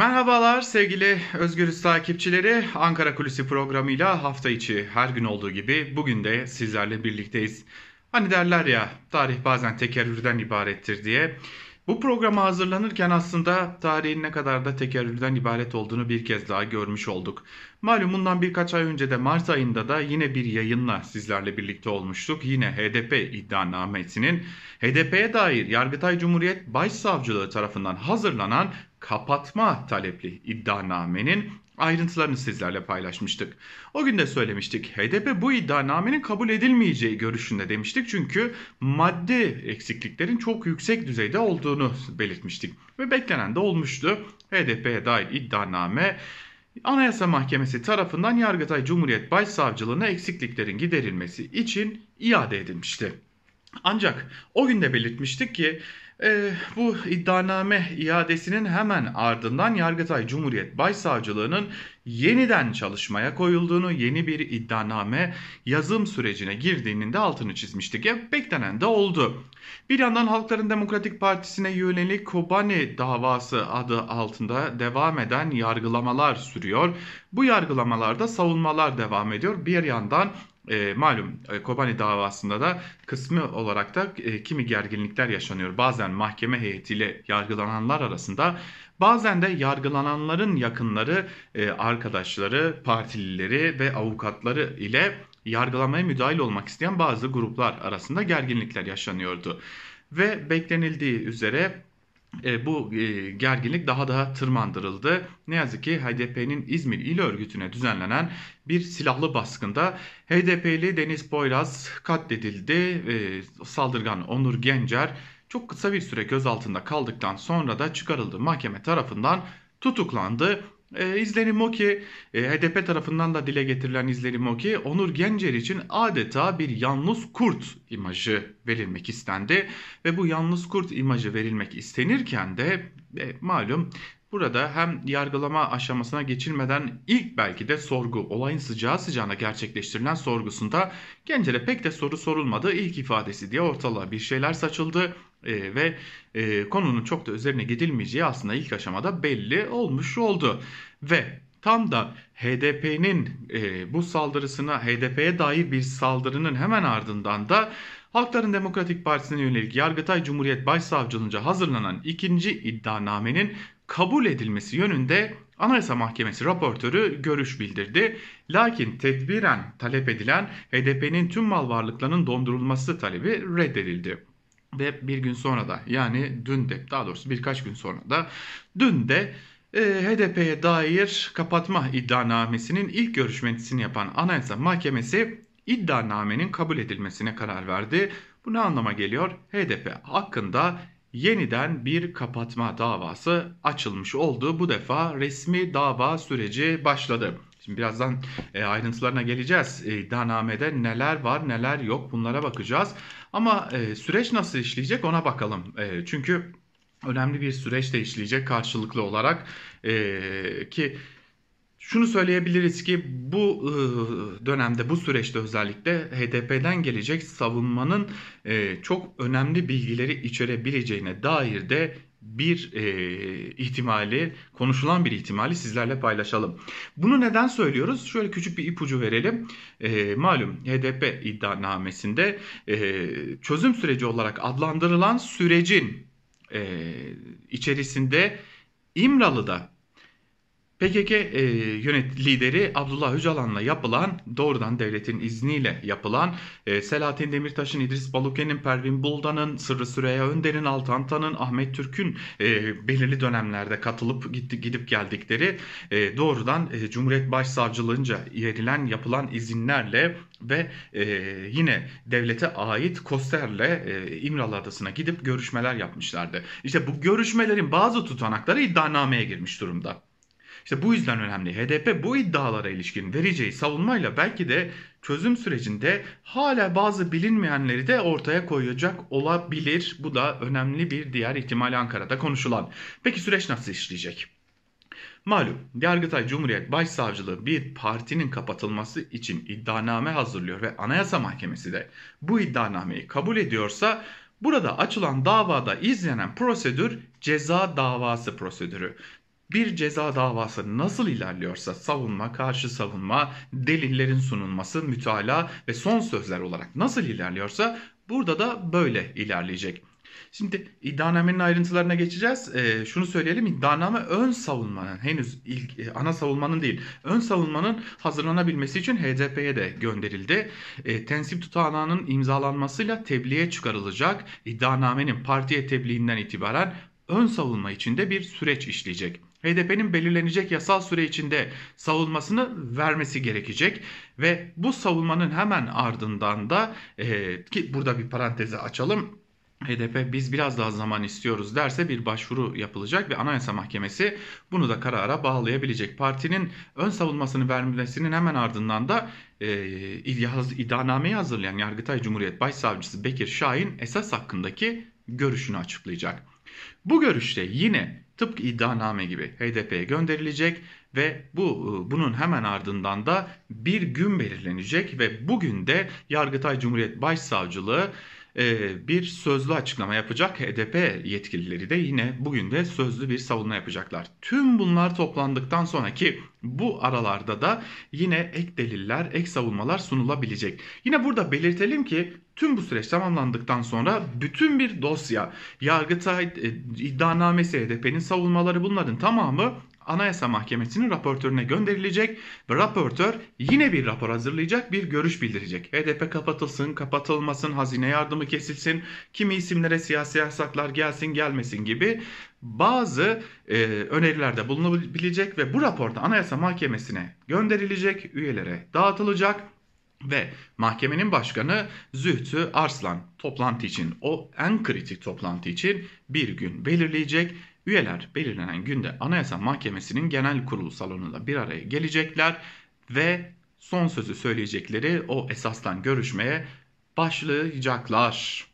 Merhabalar sevgili Özgürüz takipçileri. Ankara Kulüsi programıyla hafta içi her gün olduğu gibi bugün de sizlerle birlikteyiz. Hani derler ya tarih bazen tekerrürden ibarettir diye. Bu programa hazırlanırken aslında tarihin ne kadar da tekerrürden ibaret olduğunu bir kez daha görmüş olduk. Malum bundan birkaç ay önce de Mart ayında da yine bir yayınla sizlerle birlikte olmuştuk. Yine HDP iddianamesinin HDP'ye dair Yargıtay Cumhuriyet Başsavcılığı tarafından hazırlanan kapatma talepli iddianamenin ayrıntılarını sizlerle paylaşmıştık. O gün de söylemiştik HDP bu iddianamenin kabul edilmeyeceği görüşünde demiştik çünkü maddi eksikliklerin çok yüksek düzeyde olduğunu belirtmiştik ve beklenen de olmuştu. HDP'ye dair iddianame Anayasa Mahkemesi tarafından Yargıtay Cumhuriyet Başsavcılığına eksikliklerin giderilmesi için iade edilmişti. Ancak o gün de belirtmiştik ki e, bu iddianame iadesinin hemen ardından Yargıtay Cumhuriyet Başsavcılığı'nın yeniden çalışmaya koyulduğunu, yeni bir iddianame yazım sürecine girdiğinin de altını çizmiştik. E, beklenen de oldu. Bir yandan Halkların Demokratik Partisi'ne yönelik Kobani davası adı altında devam eden yargılamalar sürüyor. Bu yargılamalarda savunmalar devam ediyor. Bir yandan e, malum e, Kobani davasında da kısmı olarak da e, kimi gerginlikler yaşanıyor. Bazen mahkeme heyetiyle yargılananlar arasında bazen de yargılananların yakınları, e, arkadaşları, partilileri ve avukatları ile yargılamaya müdahil olmak isteyen bazı gruplar arasında gerginlikler yaşanıyordu. Ve beklenildiği üzere e, bu e, gerginlik daha da tırmandırıldı. Ne yazık ki HDP'nin İzmir İl Örgütü'ne düzenlenen bir silahlı baskında HDP'li Deniz Boyraz katledildi. E, saldırgan Onur Gencer çok kısa bir süre gözaltında kaldıktan sonra da çıkarıldı mahkeme tarafından tutuklandı ee, e, izlenim o ki e, HDP tarafından da dile getirilen izlenim o ki Onur Gencer için adeta bir yalnız kurt imajı verilmek istendi. Ve bu yalnız kurt imajı verilmek istenirken de e, malum Burada hem yargılama aşamasına geçilmeden ilk belki de sorgu, olayın sıcağı sıcağına gerçekleştirilen sorgusunda Gencer'e pek de soru sorulmadı. ilk ifadesi diye ortalığa bir şeyler saçıldı e, ve e, konunun çok da üzerine gidilmeyeceği aslında ilk aşamada belli olmuş oldu ve tam da HDP'nin e, bu saldırısına HDP'ye dair bir saldırının hemen ardından da Halkların Demokratik Partisi'ne yönelik Yargıtay Cumhuriyet Başsavcılığınca hazırlanan ikinci iddianamenin kabul edilmesi yönünde Anayasa Mahkemesi raportörü görüş bildirdi. Lakin tedbiren talep edilen HDP'nin tüm mal varlıklarının dondurulması talebi reddedildi. Ve bir gün sonra da yani dün de daha doğrusu birkaç gün sonra da dün de e, HDP'ye dair kapatma iddianamesinin ilk görüşmesini yapan Anayasa Mahkemesi iddianamenin kabul edilmesine karar verdi. Bu ne anlama geliyor? HDP hakkında yeniden bir kapatma davası açılmış oldu. Bu defa resmi dava süreci başladı. Şimdi birazdan e, ayrıntılarına geleceğiz. E, iddianamede neler var neler yok bunlara bakacağız. Ama süreç nasıl işleyecek ona bakalım. Çünkü önemli bir süreç de işleyecek karşılıklı olarak e, ki şunu söyleyebiliriz ki bu e, dönemde bu süreçte özellikle HDP'den gelecek savunmanın e, çok önemli bilgileri içerebileceğine dair de bir e, ihtimali konuşulan bir ihtimali sizlerle paylaşalım. Bunu neden söylüyoruz? Şöyle küçük bir ipucu verelim. E, malum HDP iddianamesinde e, çözüm süreci olarak adlandırılan sürecin e, içerisinde İmralı'da PKK e, yönet lideri Abdullah Öcalan'la yapılan doğrudan devletin izniyle yapılan e, Selahattin Demirtaş'ın, İdris Baluke'nin, Pervin Buldan'ın, Sırrı Süreyya Önder'in, Altantan'ın, Ahmet Türk'ün e, belirli dönemlerde katılıp gitti, gidip geldikleri e, doğrudan e, Cumhuriyet Başsavcılığınca verilen yapılan izinlerle ve e, yine devlete ait Koster'le e, İmralı Adası'na gidip görüşmeler yapmışlardı. İşte bu görüşmelerin bazı tutanakları iddianameye girmiş durumda. İşte bu yüzden önemli. HDP bu iddialara ilişkin vereceği savunmayla belki de çözüm sürecinde hala bazı bilinmeyenleri de ortaya koyacak olabilir. Bu da önemli bir diğer ihtimal Ankara'da konuşulan. Peki süreç nasıl işleyecek? Malum Yargıtay Cumhuriyet Başsavcılığı bir partinin kapatılması için iddianame hazırlıyor ve Anayasa Mahkemesi de bu iddianameyi kabul ediyorsa burada açılan davada izlenen prosedür ceza davası prosedürü bir ceza davası nasıl ilerliyorsa savunma, karşı savunma, delillerin sunulması, mütalaa ve son sözler olarak nasıl ilerliyorsa burada da böyle ilerleyecek. Şimdi iddianamenin ayrıntılarına geçeceğiz. E, şunu söyleyelim iddianame ön savunmanın henüz ilk e, ana savunmanın değil ön savunmanın hazırlanabilmesi için HDP'ye de gönderildi. E, tensip tutanağının imzalanmasıyla tebliğe çıkarılacak iddianamenin partiye tebliğinden itibaren ön savunma içinde bir süreç işleyecek. HDP'nin belirlenecek yasal süre içinde savunmasını vermesi gerekecek ve bu savunmanın hemen ardından da e, ki burada bir parantezi açalım. HDP biz biraz daha zaman istiyoruz derse bir başvuru yapılacak ve Anayasa Mahkemesi bunu da karara bağlayabilecek. Partinin ön savunmasını vermesinin hemen ardından da e, iddianameyi hazırlayan Yargıtay Cumhuriyet Başsavcısı Bekir Şahin esas hakkındaki görüşünü açıklayacak. Bu görüşte yine tıpkı iddianame gibi HDP'ye gönderilecek ve bu e, bunun hemen ardından da bir gün belirlenecek ve bugün de Yargıtay Cumhuriyet Başsavcılığı ee, bir sözlü açıklama yapacak. HDP yetkilileri de yine bugün de sözlü bir savunma yapacaklar. Tüm bunlar toplandıktan sonraki bu aralarda da yine ek deliller, ek savunmalar sunulabilecek. Yine burada belirtelim ki tüm bu süreç tamamlandıktan sonra bütün bir dosya, yargıta e, iddianamesi, HDP'nin savunmaları bunların tamamı Anayasa Mahkemesi'nin raportörüne gönderilecek ve raportör yine bir rapor hazırlayacak, bir görüş bildirecek. HDP kapatılsın, kapatılmasın, hazine yardımı kesilsin, kimi isimlere siyasi yasaklar gelsin, gelmesin gibi bazı e, önerilerde bulunabilecek ve bu raporda Anayasa Mahkemesi'ne gönderilecek, üyelere dağıtılacak ve mahkemenin başkanı Zühtü Arslan toplantı için o en kritik toplantı için bir gün belirleyecek Üyeler belirlenen günde Anayasa Mahkemesi'nin genel kurulu salonunda bir araya gelecekler ve son sözü söyleyecekleri o esastan görüşmeye başlayacaklar.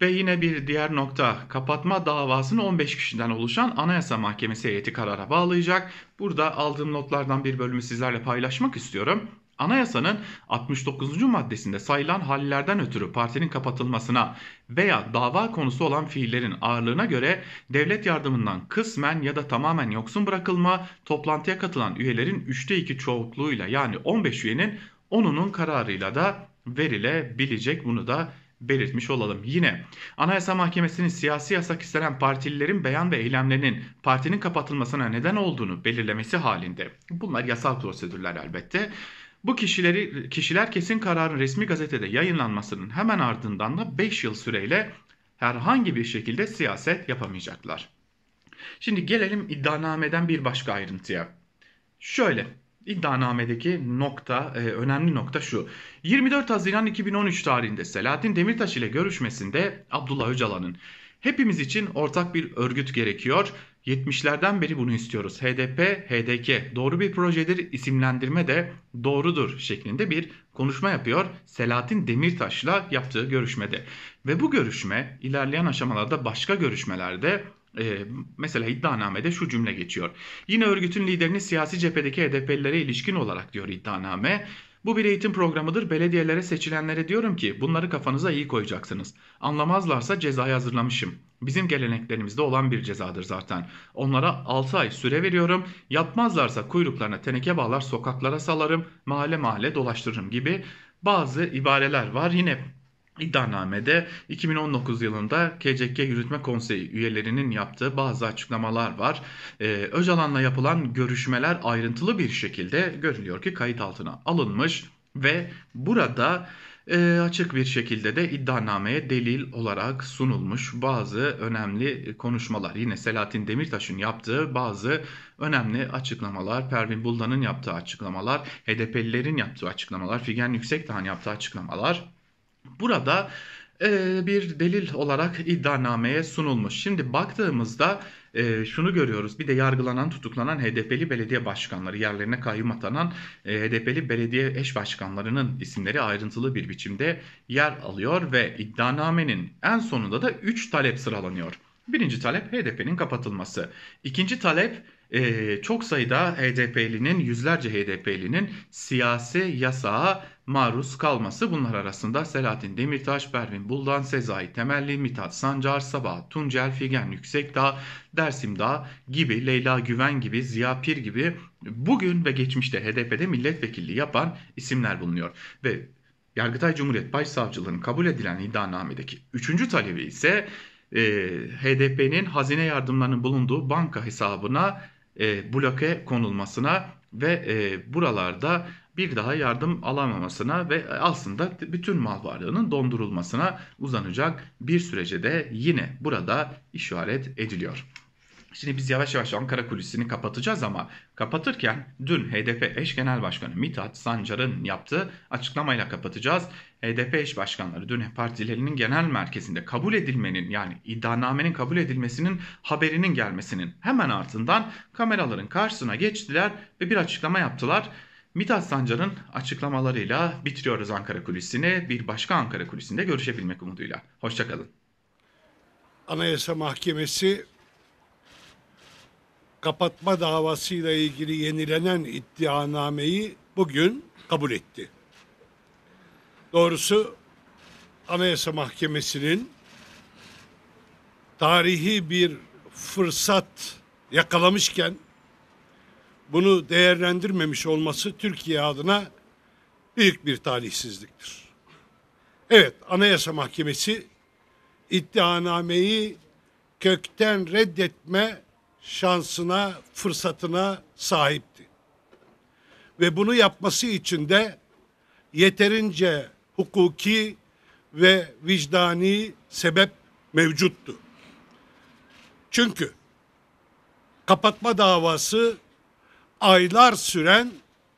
Ve yine bir diğer nokta kapatma davasını 15 kişiden oluşan Anayasa Mahkemesi heyeti karara bağlayacak. Burada aldığım notlardan bir bölümü sizlerle paylaşmak istiyorum. Anayasanın 69. maddesinde sayılan hallerden ötürü partinin kapatılmasına veya dava konusu olan fiillerin ağırlığına göre devlet yardımından kısmen ya da tamamen yoksun bırakılma toplantıya katılan üyelerin 3'te 2 çoğunluğuyla yani 15 üyenin 10'unun kararıyla da verilebilecek bunu da belirtmiş olalım. Yine Anayasa Mahkemesi'nin siyasi yasak istenen partililerin beyan ve eylemlerinin partinin kapatılmasına neden olduğunu belirlemesi halinde bunlar yasal prosedürler elbette bu kişileri kişiler kesin kararın resmi gazetede yayınlanmasının hemen ardından da 5 yıl süreyle herhangi bir şekilde siyaset yapamayacaklar. Şimdi gelelim iddianameden bir başka ayrıntıya. Şöyle iddianamedeki nokta e, önemli nokta şu. 24 Haziran 2013 tarihinde Selahattin Demirtaş ile görüşmesinde Abdullah Öcalan'ın hepimiz için ortak bir örgüt gerekiyor. 70'lerden beri bunu istiyoruz. HDP, HDK doğru bir projedir, isimlendirme de doğrudur şeklinde bir konuşma yapıyor Selahattin Demirtaş'la yaptığı görüşmede. Ve bu görüşme ilerleyen aşamalarda başka görüşmelerde ee, mesela iddianamede şu cümle geçiyor. Yine örgütün liderini siyasi cephedeki HDP'lilere ilişkin olarak diyor iddianame. Bu bir eğitim programıdır. Belediyelere seçilenlere diyorum ki bunları kafanıza iyi koyacaksınız. Anlamazlarsa cezayı hazırlamışım. Bizim geleneklerimizde olan bir cezadır zaten. Onlara 6 ay süre veriyorum. Yapmazlarsa kuyruklarına teneke bağlar sokaklara salarım. Mahalle mahalle dolaştırırım gibi bazı ibareler var. Yine İddianamede 2019 yılında KCK Yürütme Konseyi üyelerinin yaptığı bazı açıklamalar var. Ee, Öcalan'la yapılan görüşmeler ayrıntılı bir şekilde görülüyor ki kayıt altına alınmış ve burada e, açık bir şekilde de iddianameye delil olarak sunulmuş bazı önemli konuşmalar. Yine Selahattin Demirtaş'ın yaptığı bazı önemli açıklamalar, Pervin Buldan'ın yaptığı açıklamalar, HDP'lilerin yaptığı açıklamalar, Figen Yüksekdağ'ın yaptığı açıklamalar Burada e, bir delil olarak iddianameye sunulmuş. Şimdi baktığımızda e, şunu görüyoruz. Bir de yargılanan, tutuklanan HDP'li belediye başkanları, yerlerine kayyum atanan e, HDP'li belediye eş başkanlarının isimleri ayrıntılı bir biçimde yer alıyor ve iddianamenin en sonunda da 3 talep sıralanıyor. Birinci talep HDP'nin kapatılması. İkinci talep e, çok sayıda HDP'linin, yüzlerce HDP'linin siyasi yasağa maruz kalması bunlar arasında Selahattin Demirtaş, Bervin Buldan, Sezai Temelli, Mithat Sancar, Sabah Tuncel, Figen Yüksekdağ, Dersim Dağ gibi, Leyla Güven gibi, Ziya Pir gibi bugün ve geçmişte HDP'de milletvekilliği yapan isimler bulunuyor. Ve Yargıtay Cumhuriyet Başsavcılığı'nın kabul edilen iddianamedeki üçüncü talebi ise e, HDP'nin hazine yardımlarının bulunduğu banka hesabına e, bloke konulmasına ve e, buralarda bir daha yardım alamamasına ve aslında bütün mal varlığının dondurulmasına uzanacak bir sürece de yine burada işaret ediliyor. Şimdi biz yavaş yavaş Ankara kulisini kapatacağız ama kapatırken dün HDP eş genel başkanı Mithat Sancar'ın yaptığı açıklamayla kapatacağız. HDP eş başkanları dün partilerinin genel merkezinde kabul edilmenin yani iddianamenin kabul edilmesinin haberinin gelmesinin hemen ardından kameraların karşısına geçtiler ve bir açıklama yaptılar. Mithat Sancar'ın açıklamalarıyla bitiriyoruz Ankara Kulisi'ni. Bir başka Ankara Kulisi'nde görüşebilmek umuduyla. Hoşçakalın. Anayasa Mahkemesi kapatma davasıyla ilgili yenilenen iddianameyi bugün kabul etti. Doğrusu Anayasa Mahkemesi'nin tarihi bir fırsat yakalamışken bunu değerlendirmemiş olması Türkiye adına büyük bir talihsizliktir. Evet, Anayasa Mahkemesi iddianameyi kökten reddetme şansına, fırsatına sahipti. Ve bunu yapması için de yeterince hukuki ve vicdani sebep mevcuttu. Çünkü kapatma davası aylar süren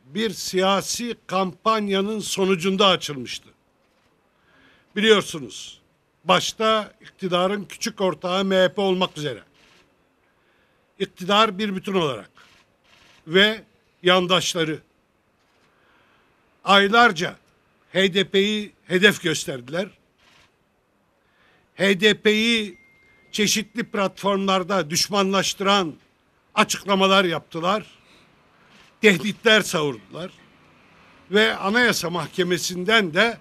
bir siyasi kampanyanın sonucunda açılmıştı. Biliyorsunuz başta iktidarın küçük ortağı MHP olmak üzere iktidar bir bütün olarak ve yandaşları aylarca HDP'yi hedef gösterdiler. HDP'yi çeşitli platformlarda düşmanlaştıran açıklamalar yaptılar tehditler savurdular. Ve Anayasa Mahkemesi'nden de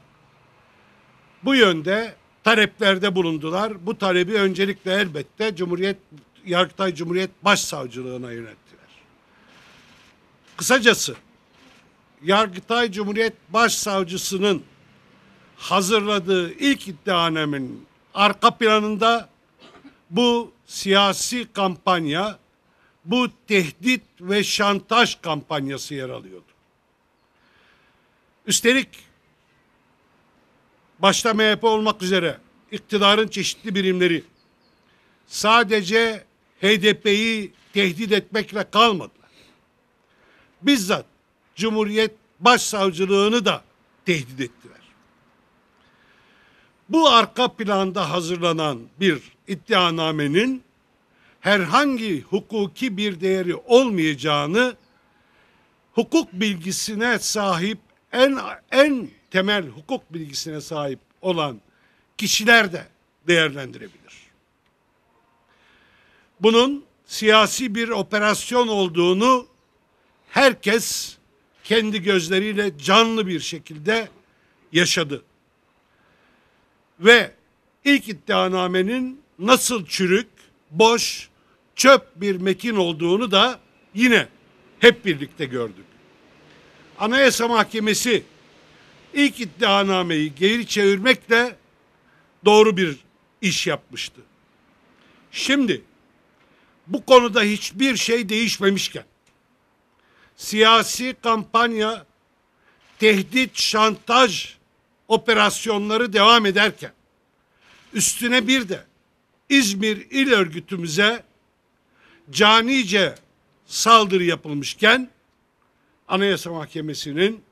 bu yönde taleplerde bulundular. Bu talebi öncelikle elbette Cumhuriyet Yargıtay Cumhuriyet Başsavcılığına yönelttiler. Kısacası Yargıtay Cumhuriyet Başsavcısının hazırladığı ilk iddianamenin arka planında bu siyasi kampanya bu tehdit ve şantaj kampanyası yer alıyordu. Üstelik başta MHP olmak üzere iktidarın çeşitli birimleri sadece HDP'yi tehdit etmekle kalmadılar. Bizzat Cumhuriyet Başsavcılığını da tehdit ettiler. Bu arka planda hazırlanan bir iddianamenin herhangi hukuki bir değeri olmayacağını hukuk bilgisine sahip en en temel hukuk bilgisine sahip olan kişiler de değerlendirebilir. Bunun siyasi bir operasyon olduğunu herkes kendi gözleriyle canlı bir şekilde yaşadı. Ve ilk iddianamenin nasıl çürük, boş çöp bir metin olduğunu da yine hep birlikte gördük. Anayasa Mahkemesi ilk iddianameyi geri çevirmekle doğru bir iş yapmıştı. Şimdi bu konuda hiçbir şey değişmemişken siyasi kampanya tehdit, şantaj operasyonları devam ederken üstüne bir de İzmir il Örgütümüze canice saldırı yapılmışken Anayasa Mahkemesi'nin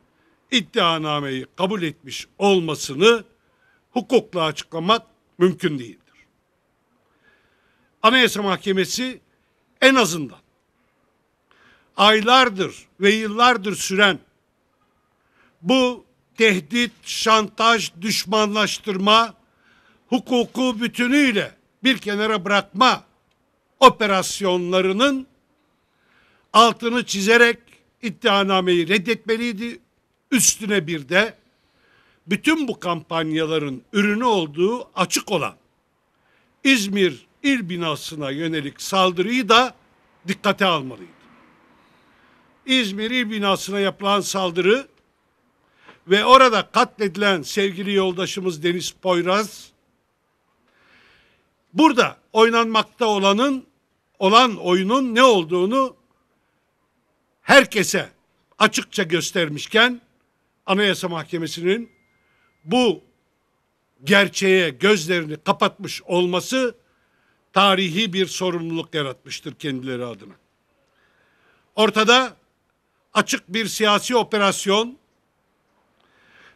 iddianameyi kabul etmiş olmasını hukukla açıklamak mümkün değildir. Anayasa Mahkemesi en azından aylardır ve yıllardır süren bu tehdit, şantaj, düşmanlaştırma, hukuku bütünüyle bir kenara bırakma operasyonlarının altını çizerek iddianameyi reddetmeliydi. Üstüne bir de bütün bu kampanyaların ürünü olduğu açık olan İzmir il binasına yönelik saldırıyı da dikkate almalıydı. İzmir il binasına yapılan saldırı ve orada katledilen sevgili yoldaşımız Deniz Poyraz burada oynanmakta olanın olan oyunun ne olduğunu herkese açıkça göstermişken Anayasa Mahkemesi'nin bu gerçeğe gözlerini kapatmış olması tarihi bir sorumluluk yaratmıştır kendileri adına. Ortada açık bir siyasi operasyon,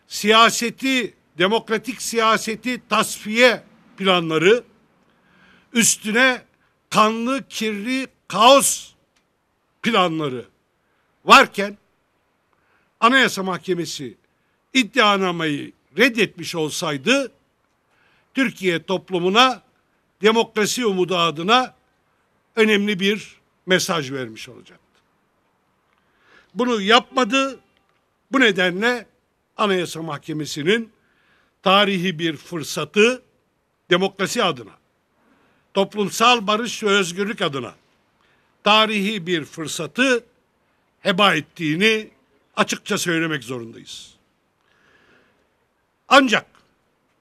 siyaseti, demokratik siyaseti tasfiye planları üstüne kanlı kirli kaos planları varken Anayasa Mahkemesi iddianameyi reddetmiş olsaydı Türkiye toplumuna demokrasi umudu adına önemli bir mesaj vermiş olacaktı. Bunu yapmadı. Bu nedenle Anayasa Mahkemesi'nin tarihi bir fırsatı demokrasi adına toplumsal barış ve özgürlük adına tarihi bir fırsatı heba ettiğini açıkça söylemek zorundayız. Ancak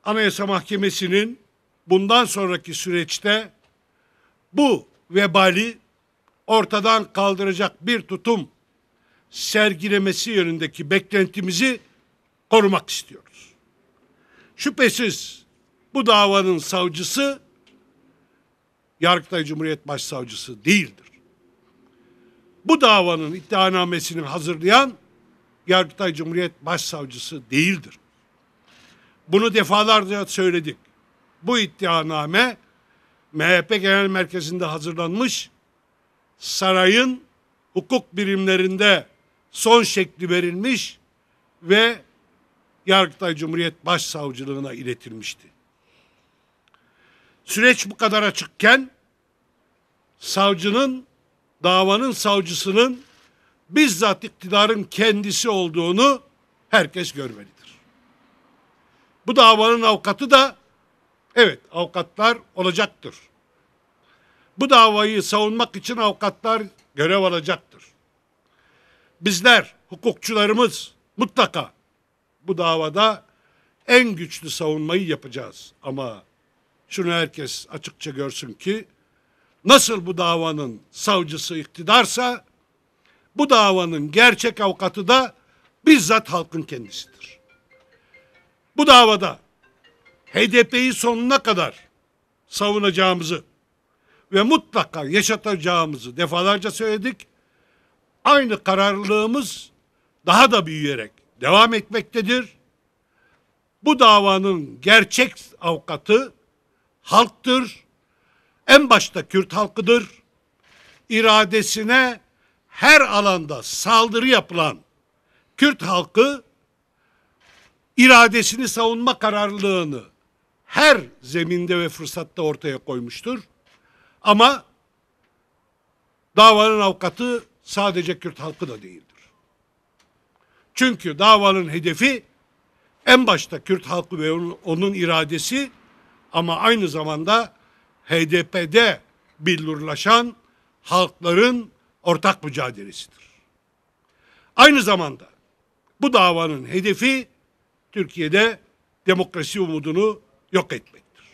Anayasa Mahkemesi'nin bundan sonraki süreçte bu vebali ortadan kaldıracak bir tutum sergilemesi yönündeki beklentimizi korumak istiyoruz. Şüphesiz bu davanın savcısı Yargıtay Cumhuriyet Başsavcısı değildir. Bu davanın iddianamesini hazırlayan Yargıtay Cumhuriyet Başsavcısı değildir. Bunu defalarca söyledik. Bu iddianame MHP Genel Merkezi'nde hazırlanmış sarayın hukuk birimlerinde son şekli verilmiş ve Yargıtay Cumhuriyet Başsavcılığına iletilmişti. Süreç bu kadar açıkken savcının, davanın savcısının bizzat iktidarın kendisi olduğunu herkes görmelidir. Bu davanın avukatı da evet avukatlar olacaktır. Bu davayı savunmak için avukatlar görev alacaktır. Bizler hukukçularımız mutlaka bu davada en güçlü savunmayı yapacağız ama şunu herkes açıkça görsün ki Nasıl bu davanın savcısı iktidarsa bu davanın gerçek avukatı da bizzat halkın kendisidir. Bu davada HDP'yi sonuna kadar savunacağımızı ve mutlaka yaşatacağımızı defalarca söyledik. Aynı kararlılığımız daha da büyüyerek devam etmektedir. Bu davanın gerçek avukatı halktır en başta Kürt halkıdır. İradesine her alanda saldırı yapılan Kürt halkı iradesini savunma kararlılığını her zeminde ve fırsatta ortaya koymuştur. Ama davanın avukatı sadece Kürt halkı da değildir. Çünkü davanın hedefi en başta Kürt halkı ve onun, onun iradesi ama aynı zamanda HDP'de billurlaşan halkların ortak mücadelesidir. Aynı zamanda bu davanın hedefi Türkiye'de demokrasi umudunu yok etmektir.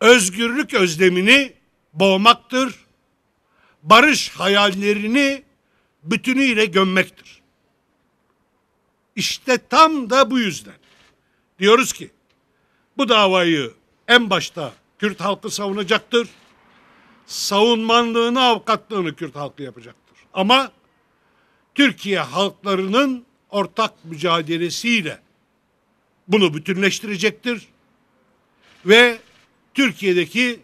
Özgürlük özlemini boğmaktır. Barış hayallerini bütünüyle gömmektir. İşte tam da bu yüzden diyoruz ki bu davayı en başta Kürt halkı savunacaktır. Savunmanlığını, avukatlığını Kürt halkı yapacaktır. Ama Türkiye halklarının ortak mücadelesiyle bunu bütünleştirecektir. Ve Türkiye'deki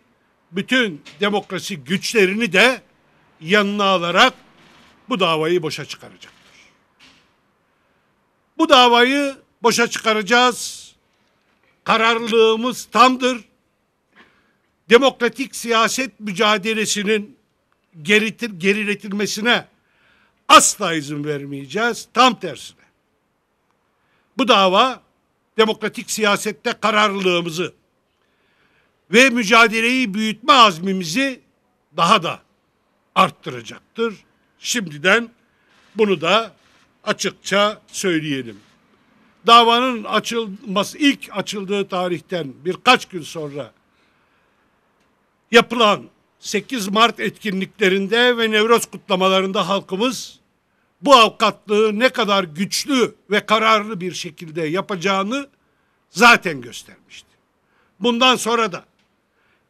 bütün demokrasi güçlerini de yanına alarak bu davayı boşa çıkaracaktır. Bu davayı boşa çıkaracağız. Kararlılığımız tamdır demokratik siyaset mücadelesinin geritir, geriletilmesine asla izin vermeyeceğiz. Tam tersine. Bu dava demokratik siyasette kararlılığımızı ve mücadeleyi büyütme azmimizi daha da arttıracaktır. Şimdiden bunu da açıkça söyleyelim. Davanın açılması ilk açıldığı tarihten birkaç gün sonra yapılan 8 Mart etkinliklerinde ve Nevroz kutlamalarında halkımız bu avukatlığı ne kadar güçlü ve kararlı bir şekilde yapacağını zaten göstermişti. Bundan sonra da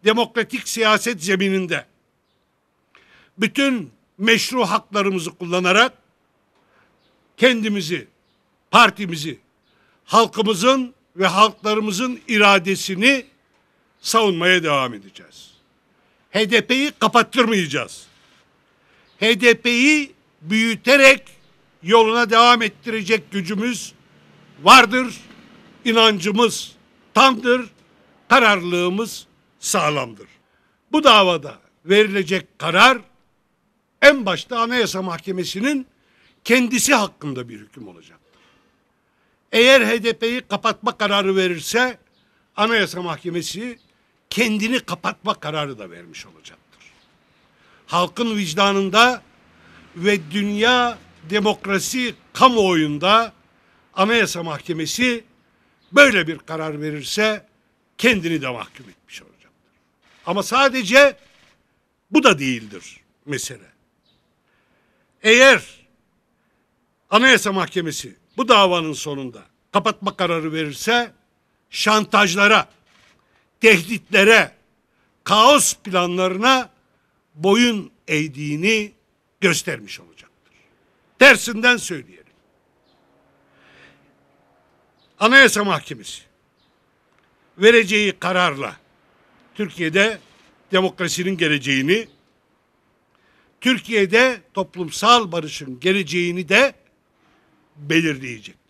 demokratik siyaset zemininde bütün meşru haklarımızı kullanarak kendimizi, partimizi, halkımızın ve halklarımızın iradesini savunmaya devam edeceğiz. HDP'yi kapattırmayacağız. HDP'yi büyüterek yoluna devam ettirecek gücümüz vardır. inancımız tamdır. Kararlılığımız sağlamdır. Bu davada verilecek karar en başta Anayasa Mahkemesi'nin kendisi hakkında bir hüküm olacak. Eğer HDP'yi kapatma kararı verirse Anayasa Mahkemesi kendini kapatma kararı da vermiş olacaktır. Halkın vicdanında ve dünya demokrasi kamuoyunda Anayasa Mahkemesi böyle bir karar verirse kendini de mahkum etmiş olacaktır. Ama sadece bu da değildir mesele. Eğer Anayasa Mahkemesi bu davanın sonunda kapatma kararı verirse şantajlara tehditlere, kaos planlarına boyun eğdiğini göstermiş olacaktır. Tersinden söyleyelim. Anayasa Mahkemesi vereceği kararla Türkiye'de demokrasinin geleceğini, Türkiye'de toplumsal barışın geleceğini de belirleyecek.